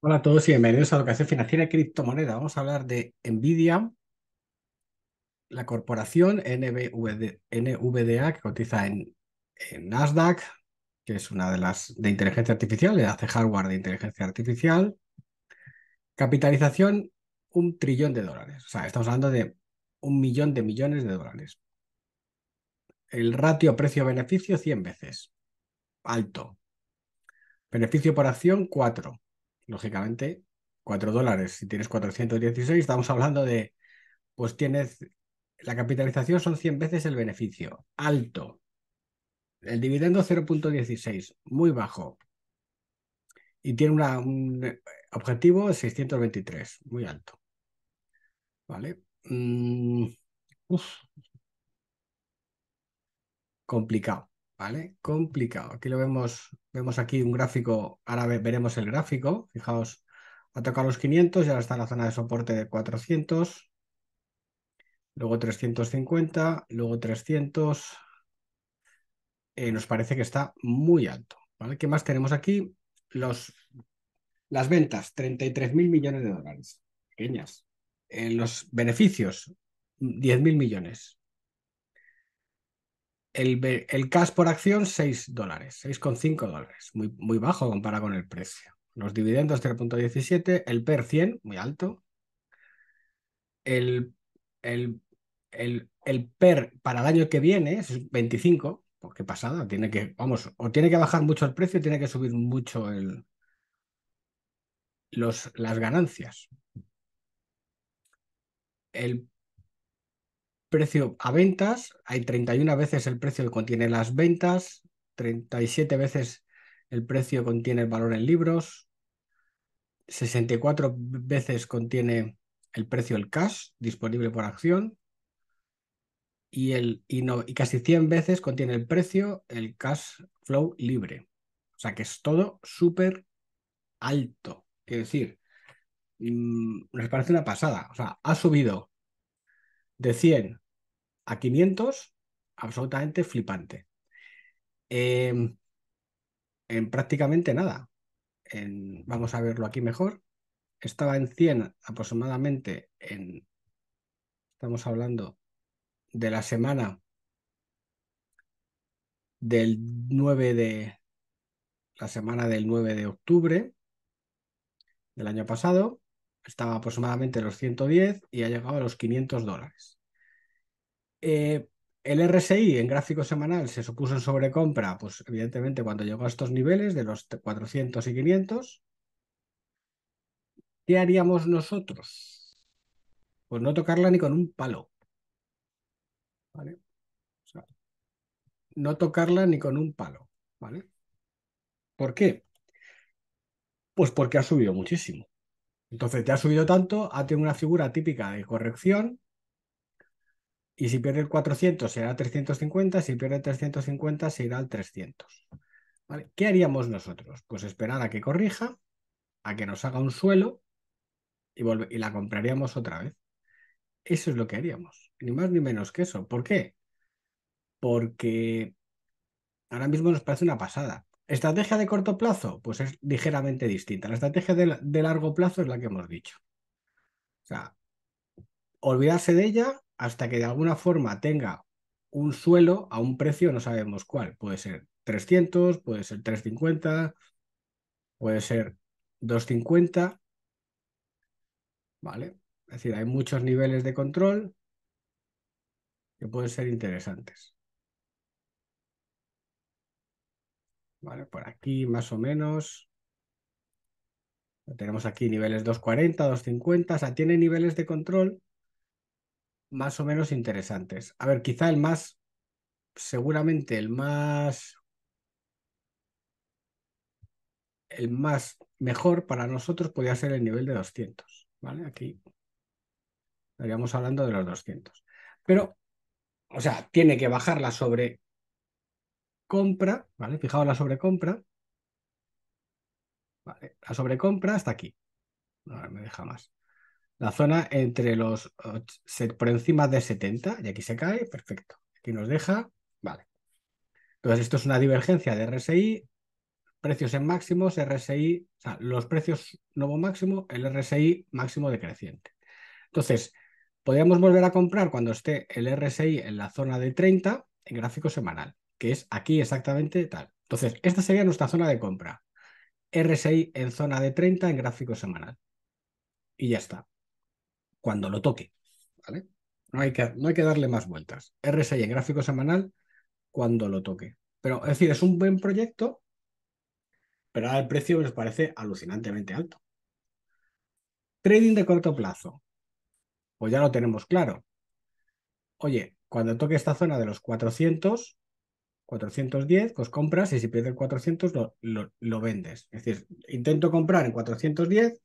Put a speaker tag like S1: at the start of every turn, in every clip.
S1: Hola a todos y bienvenidos a Educación Financiera y Criptomoneda. Vamos a hablar de Nvidia, la corporación NVDA que cotiza en, en, Nasdaq, que es una de las de inteligencia artificial, le hace hardware de inteligencia artificial. Capitalización, un trillón de dólares. O sea, estamos hablando de un millón de millones de dólares. El ratio precio-beneficio 100 veces. Alto. Beneficio por acción 4 lógicamente, 4 dólares. Si tienes 416, estamos hablando de, pues tienes, la capitalización son 100 veces el beneficio, alto. El dividendo 0.16, muy bajo. Y tiene un objetivo de 623, muy alto. ¿Vale? Mm, Complicado. ¿vale? Complicado. Aquí lo vemos, vemos aquí un gráfico, ahora veremos el gráfico, fijaos, ha tocado los 500 y ahora está la zona de soporte de 400, luego 350, luego 300, eh, nos parece que está muy alto, ¿vale? ¿Qué más tenemos aquí? Los, las ventas, 33.000 millones de dólares, pequeñas. Eh, los beneficios, 10.000 millones el, cash por acción 6 dólares, 6,5 dólares, muy, muy bajo comparado con el precio. Los dividendos 3.17, el PER 100, muy alto. El, el, PER para el año que viene es 25, porque pasada, tiene que, vamos, o tiene que bajar mucho el precio, tiene que subir mucho el, los, las ganancias. El precio a ventas, hay 31 veces el precio que contiene las ventas, 37 veces el precio contiene el valor en libros, 64 veces contiene el precio el cash disponible por acción y, el, y, casi 100 veces contiene el precio el cash flow libre. O sea que es todo súper alto. Es decir, mm, nos parece una pasada. O sea, ha subido de 100 a 500, absolutamente flipante. Em, en prácticamente nada. vamos a verlo aquí mejor. Estaba en 100 aproximadamente en... Estamos hablando de la semana del 9 de... La semana del 9 de octubre del año pasado. Estaba aproximadamente en los 110 y ha llegado a los 500 dólares. Eh, el RSI en gráfico semanal se supuso en sobrecompra, pues evidentemente cuando llegó a estos niveles de los 400 y 500. ¿Qué haríamos nosotros? Pues no tocarla ni con un palo. ¿Vale? no tocarla ni con un palo. ¿Vale? ¿Por qué? Pues porque ha subido muchísimo. Entonces, te ha subido tanto, ha tenido una figura típica de corrección y si pierde el 400 será 350, si pierde el 350 se irá al 300. ¿Qué haríamos nosotros? Pues esperar a que corrija, a que nos haga un suelo y, y la compraríamos otra vez. Eso es lo que haríamos, ni más ni menos que eso. ¿Por qué? Porque ahora mismo nos parece una pasada. Estrategia de corto plazo, pues es ligeramente distinta. La estrategia de, de largo plazo es la que hemos dicho. O sea, olvidarse de ella hasta que de alguna forma tenga un suelo a un precio, no sabemos cuál. Puede ser 300, puede ser 350, puede ser 250. ¿Vale? Es decir, hay muchos niveles de control que pueden ser interesantes. Vale, por aquí más o menos. Tenemos aquí niveles 240, 250, o sea, tiene niveles de control más o menos interesantes. A ver, quizá el más, seguramente el más, el más mejor para nosotros podría ser el nivel de 200, ¿vale? Aquí estaríamos hablando de los 200. Pero, o sea, tiene que bajar la sobre compra, ¿vale? Fijaos la sobrecompra. Vale, la sobrecompra hasta aquí. No, me deja más. La zona entre los por encima de 70, y aquí se cae, perfecto. Aquí nos deja, vale. Entonces, esto es una divergencia de RSI, precios en máximos, RSI, o sea, los precios nuevo máximo, el RSI máximo decreciente. Entonces, podríamos volver a comprar cuando esté el RSI en la zona de 30 en gráfico semanal, que es aquí exactamente tal. Entonces, esta sería nuestra zona de compra. RSI en zona de 30 en gráfico semanal. Y ya está cuando lo toque. ¿vale? No, hay que, no hay que darle más vueltas. RSI en gráfico semanal cuando lo toque. Pero es decir, es un buen proyecto, pero ahora el precio les parece alucinantemente alto. Trading de corto plazo. Pues ya lo tenemos claro. Oye, cuando toque esta zona de los 400, 410, pues compras y si pierdes 400 lo vendes. Es decir, intento comprar en 410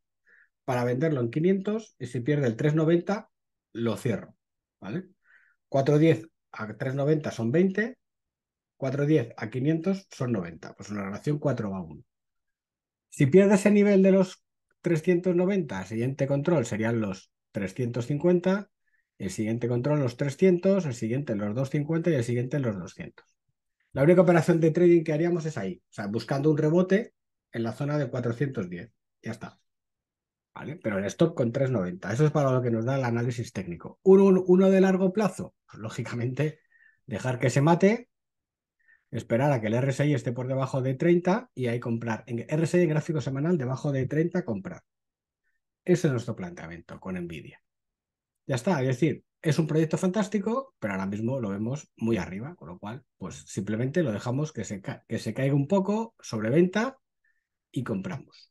S1: para venderlo en 500 y si pierde el 390, lo cierro. ¿Vale? 410 a 390 son 20, 410 a 500 son 90, pues una relación 4 a 1. Si pierde ese nivel de los 390, el siguiente control serían los 350, el siguiente control los 300, el siguiente los 250 y el siguiente los 200. La única operación de trading que haríamos es ahí, o sea, buscando un rebote en la zona de 410. Ya está. Pero en stock con 3,90. Eso es para lo que nos da el análisis técnico. Uno, de largo plazo, pues, lógicamente, dejar que se mate, esperar a que el RSI esté por debajo de 30 y ahí comprar. En RSI gráfico semanal, debajo de 30, comprar. Ese es nuestro planteamiento con Nvidia. Ya está, es decir, es un proyecto fantástico, pero ahora mismo lo vemos muy arriba, con lo cual, pues simplemente lo dejamos que se, que se caiga un poco, sobreventa y compramos.